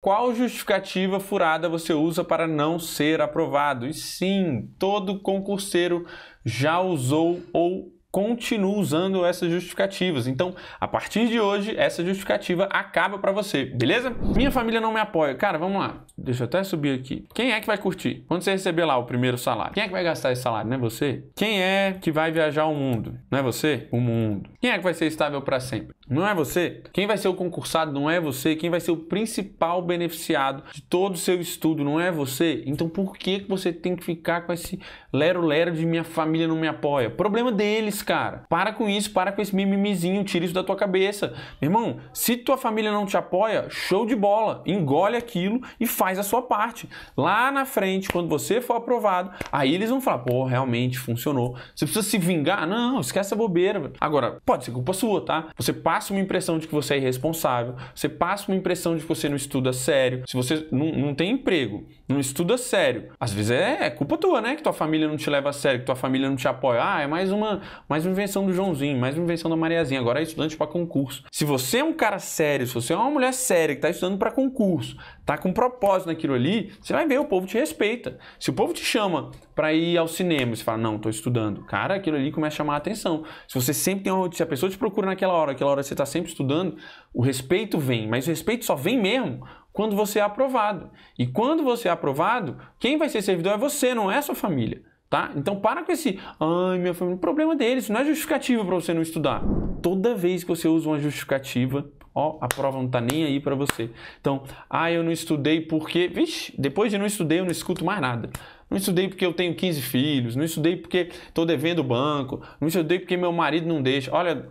Qual justificativa furada você usa para não ser aprovado? E sim, todo concurseiro já usou ou continua usando essas justificativas. Então, a partir de hoje, essa justificativa acaba para você, beleza? Minha família não me apoia. Cara, vamos lá. Deixa eu até subir aqui. Quem é que vai curtir? Quando você receber lá o primeiro salário, quem é que vai gastar esse salário? Não é você? Quem é que vai viajar o mundo? Não é você? O mundo. Quem é que vai ser estável para sempre? não é você. Quem vai ser o concursado não é você. Quem vai ser o principal beneficiado de todo o seu estudo não é você. Então por que você tem que ficar com esse lero-lero de minha família não me apoia? Problema deles, cara. Para com isso, para com esse mimimizinho, tira isso da tua cabeça. Meu irmão, se tua família não te apoia, show de bola. Engole aquilo e faz a sua parte. Lá na frente, quando você for aprovado, aí eles vão falar, pô, realmente funcionou. Você precisa se vingar? Não, esquece a bobeira. Agora, pode ser culpa sua, tá? Você passa uma impressão de que você é irresponsável, você passa uma impressão de que você não estuda sério. Se você não, não tem emprego, não estuda sério, às vezes é, é, culpa tua, né? Que tua família não te leva a sério, que tua família não te apoia. Ah, é mais uma, mais uma invenção do Joãozinho, mais uma invenção da Mariazinha. Agora é estudante para concurso. Se você é um cara sério, se você é uma mulher séria que está estudando para concurso, tá com um propósito naquilo ali, você vai ver, o povo te respeita. Se o povo te chama para ir ao cinema, você fala, não, estou estudando. Cara, aquilo ali começa a chamar a atenção. Se você sempre tem uma, se a pessoa te procura naquela hora, aquela hora você está sempre estudando, o respeito vem, mas o respeito só vem mesmo quando você é aprovado. E quando você é aprovado, quem vai ser servidor é você, não é a sua família. Tá? Então para com esse, ai minha família, problema deles, não é justificativa para você não estudar. Toda vez que você usa uma justificativa, ó, a prova não está nem aí para você. Então, ah, eu não estudei porque, vixe, depois de não estudei eu não escuto mais nada. Não estudei porque eu tenho 15 filhos, não estudei porque estou devendo o banco, não estudei porque meu marido não deixa. Olha,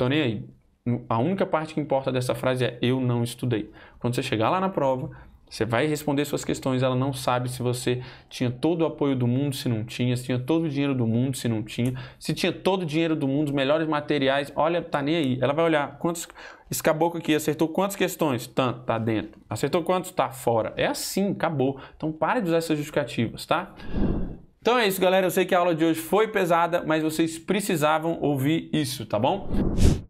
Tô nem aí. A única parte que importa dessa frase é eu não estudei. Quando você chegar lá na prova, você vai responder suas questões, ela não sabe se você tinha todo o apoio do mundo, se não tinha, se tinha todo o dinheiro do mundo, se não tinha, se tinha todo o dinheiro do mundo, os melhores materiais, olha, tá nem aí. Ela vai olhar quantos. Esse caboclo aqui acertou quantas questões? Tanto, tá dentro. Acertou quantos? Tá fora. É assim, acabou. Então pare de usar essas justificativas, tá? Então é isso, galera. Eu sei que a aula de hoje foi pesada, mas vocês precisavam ouvir isso, tá bom?